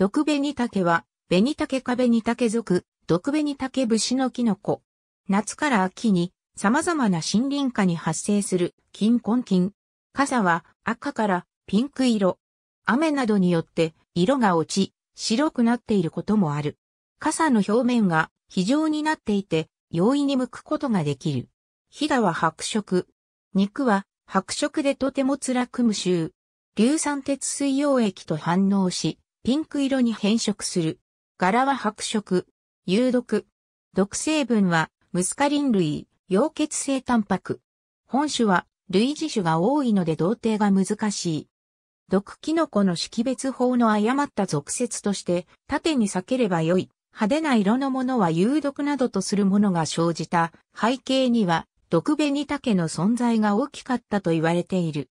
毒紅竹は、紅竹か紅竹属、毒紅竹節のキノコ。夏から秋に、様々な森林下に発生する、金根菌。傘は、赤からピンク色。雨などによって、色が落ち、白くなっていることもある。傘の表面が、非常になっていて、容易に剥くことができる。ひだは白色。肉は、白色でとても辛く無臭。硫酸鉄水溶液と反応し、ピンク色に変色する。柄は白色、有毒。毒成分は、ムスカリン類、溶血性タンパク。本種は、類似種が多いので同定が難しい。毒キノコの識別法の誤った俗説として、縦に裂ければ良い、派手な色のものは有毒などとするものが生じた背景には、毒紅竹の存在が大きかったと言われている。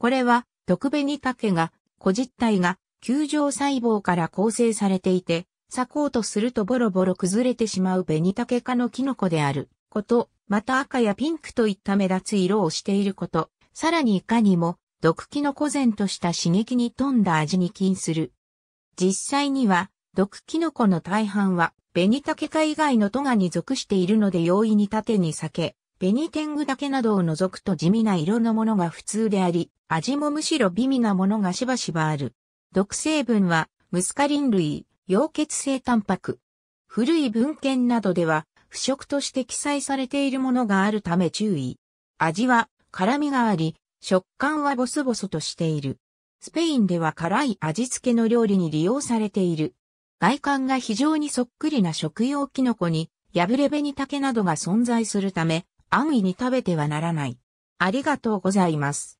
これは、毒紅竹が、小実体が球状細胞から構成されていて、サこうとするとボロボロ崩れてしまうベニタケ科のキノコであること、また赤やピンクといった目立つ色をしていること、さらにいかにも毒キノコ然とした刺激に富んだ味に禁する。実際には、毒キノコの大半は、ベニタケ科以外のトガに属しているので容易に縦に裂け、ベニテングだけなどを除くと地味な色のものが普通であり、味もむしろ微味なものがしばしばある。毒成分は、ムスカリン類、溶血性タンパク。古い文献などでは、腐食として記載されているものがあるため注意。味は、辛味があり、食感はボソボソとしている。スペインでは辛い味付けの料理に利用されている。外観が非常にそっくりな食用キノコに、破れ紅竹などが存在するため、安易に食べてはならない。ありがとうございます。